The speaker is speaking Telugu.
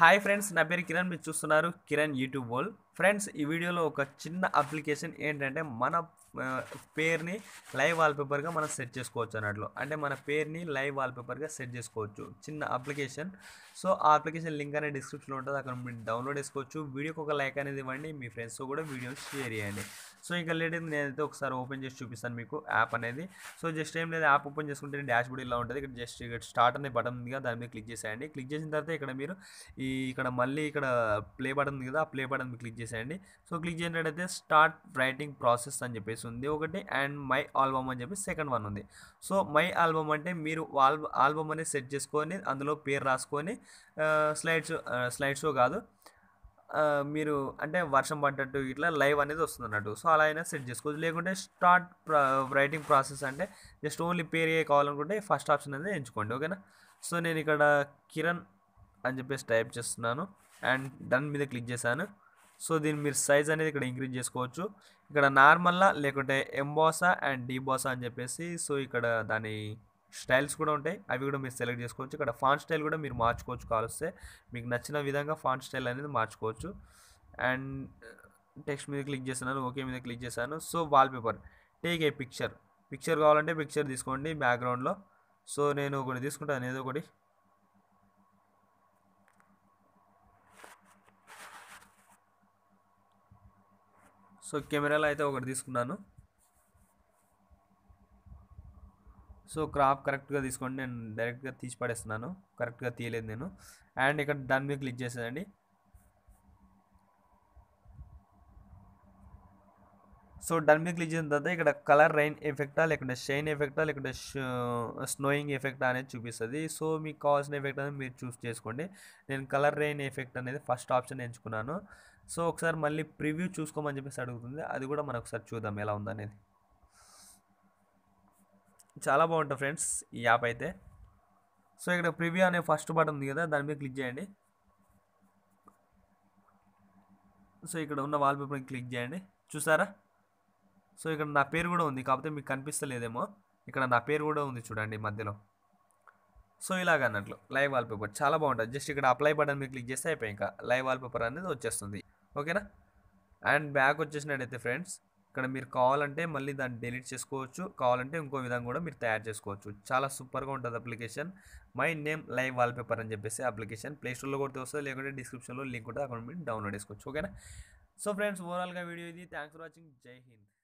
హాయ్ ఫ్రెండ్స్ నా పేరు కిరణ్ మీరు చూస్తున్నారు కిరణ్ యూట్యూబ్ వరల్డ్ ఫ్రెండ్స్ ఈ వీడియోలో ఒక చిన్న అప్లికేషన్ ఏంటంటే మన పేరుని లైవ్ వాల్పేపర్గా మనం సెట్ చేసుకోవచ్చు అన్నట్లు అంటే మన పేరుని లైవ్ వాల్పేపర్గా సెట్ చేసుకోవచ్చు చిన్న అప్లికేషన్ సో ఆ అప్లికేషన్ లింక్ అనేది డిస్క్రిప్షన్లో ఉంటుంది అక్కడ మీరు డౌన్లోడ్ చేసుకోవచ్చు వీడియోకి ఒక లైక్ అనేది ఇవ్వండి మీ ఫ్రెండ్స్తో కూడా వీడియో షేర్ చేయండి సో ఇంకా లేడీ నేనైతే ఒకసారి ఓపెన్ చేసి చూపిస్తాను మీకు యాప్ అనేది సో జస్ట్ ఏం లేదు యాప్ ఓపెన్ చేసుకుంటే డాష్ బోర్డ్ ఇలా ఉంటుంది ఇక్కడ జస్ట్ ఇక్కడ స్టార్ట్ అనే బటన్ కదా దాని మీద క్లిక్ చేసేయండి క్లిక్ చేసిన తర్వాత ఇక్కడ మీరు ఈ ఇక్కడ మళ్ళీ ఇక్కడ ప్లే బటన్ ఉంది కదా ఆ ప్లే బటన్ క్లిక్ చేసి చేసేయండి సో క్లిక్ చేసినట్టయితే స్టార్ట్ రైటింగ్ ప్రాసెస్ అని చెప్పేసి ఉంది ఒకటి అండ్ మై ఆల్బమ్ అని చెప్పి సెకండ్ వన్ ఉంది సో మై ఆల్బమ్ అంటే మీరు ఆల్బమ్ అనేది సెట్ చేసుకొని అందులో పేరు రాసుకొని స్లైడ్స్ స్లైడ్ షో కాదు మీరు అంటే వర్షం పడ్డట్టు ఇట్లా లైవ్ అనేది వస్తుంది అన్నట్టు సో అలా అయినా సెట్ చేసుకోవచ్చు లేకుంటే స్టార్ట్ రైటింగ్ ప్రాసెస్ అంటే జస్ట్ ఓన్లీ పేరు ఏ కావాలనుకుంటే ఫస్ట్ ఆప్షన్ అనేది ఎంచుకోండి ఓకేనా సో నేను ఇక్కడ కిరణ్ అని చెప్పేసి టైప్ చేస్తున్నాను అండ్ డన్ మీద క్లిక్ చేశాను సో దీన్ని మీరు సైజ్ అనేది ఇక్కడ ఇంక్రీజ్ చేసుకోవచ్చు ఇక్కడ నార్మల్లా లేకుంటే ఎంబోసా అండ్ డిబోసా అని చెప్పేసి సో ఇక్కడ దాని స్టైల్స్ కూడా ఉంటాయి అవి కూడా మీరు సెలెక్ట్ చేసుకోవచ్చు ఇక్కడ ఫాంట్ స్టైల్ కూడా మీరు మార్చుకోవచ్చు కావాల్స్తే మీకు నచ్చిన విధంగా ఫాంట్ స్టైల్ అనేది మార్చుకోవచ్చు అండ్ టెక్స్ట్ మీద క్లిక్ చేస్తున్నాను ఓకే మీద క్లిక్ చేశాను so wallpaper take a picture picture కావాలంటే పిక్చర్ తీసుకోండి బ్యాక్గ్రౌండ్లో సో నేను ఒకటి తీసుకుంటాను ఏదో ఒకటి సో కెమెరాలో అయితే ఒకటి తీసుకున్నాను సో క్రాప్ కరెక్ట్గా తీసుకోండి నేను డైరెక్ట్గా తీసి పడేస్తున్నాను కరెక్ట్గా తీయలేదు నేను అండ్ ఇక్కడ డన్ మీద క్లిక్ చేసేదండి సో డన్ మీద క్లిక్ చేసిన తర్వాత ఇక్కడ కలర్ రైన్ ఎఫెక్టా లేకుంటే షైన్ ఎఫెక్టా లేకుంటే స్నోయింగ్ ఎఫెక్టా అనేది చూపిస్తుంది సో మీకు కావాల్సిన ఎఫెక్ట్ అనేది మీరు చూస్ చేసుకోండి నేను కలర్ రైన్ ఎఫెక్ట్ అనేది ఫస్ట్ ఆప్షన్ ఎంచుకున్నాను సో ఒకసారి మళ్ళీ ప్రివ్యూ చూసుకోమని చెప్పేసి అడుగుతుంది అది కూడా మనం ఒకసారి చూద్దాం ఎలా ఉందనేది చాలా బాగుంటుంది ఫ్రెండ్స్ ఈ యాప్ అయితే సో ఇక్కడ ప్రివ్యూ అనే ఫస్ట్ బటన్ ఉంది కదా దాని మీద క్లిక్ చేయండి సో ఇక్కడ ఉన్న వాల్పేపర్ని క్లిక్ చేయండి చూసారా సో ఇక్కడ నా పేరు కూడా ఉంది కాకపోతే మీకు కనిపిస్తలేదేమో ఇక్కడ నా పేరు కూడా ఉంది చూడండి మధ్యలో సో ఇలాగ అన్నట్లు లైవ్ వాల్పేపర్ చాలా బాగుంటుంది జస్ట్ ఇక్కడ అప్లై బటన్ మీద క్లిక్ చేస్తే అయిపోయి ఇంకా లైవ్ వాల్పేపర్ అనేది వచ్చేస్తుంది ఓకేనా అండ్ బ్యాక్ వచ్చేసినట్టయితే ఫ్రెండ్స్ ఇక్కడ మీరు కావాలంటే మళ్ళీ దాన్ని డెలీట్ చేసుకోవచ్చు కావాలంటే ఇంకో విధంగా కూడా మీరు తయారు చేసుకోవచ్చు చాలా సూపర్గా ఉంటుంది application my name live wallpaper అని చెప్పేసి అప్లికేషన్ ప్లేస్టోర్లో కొడితే వస్తుంది లేకుంటే డిస్క్రిప్షన్లో లింక్ ఉంటుంది అక్కడ మీరు డౌన్లోడ్ చేసుకోవచ్చు ఓకేనా సో ఫ్రెండ్స్ ఓవరాల్గా వీడియో ఇది థ్యాంక్స్ ఫర్ వాచింగ్ జై హింద్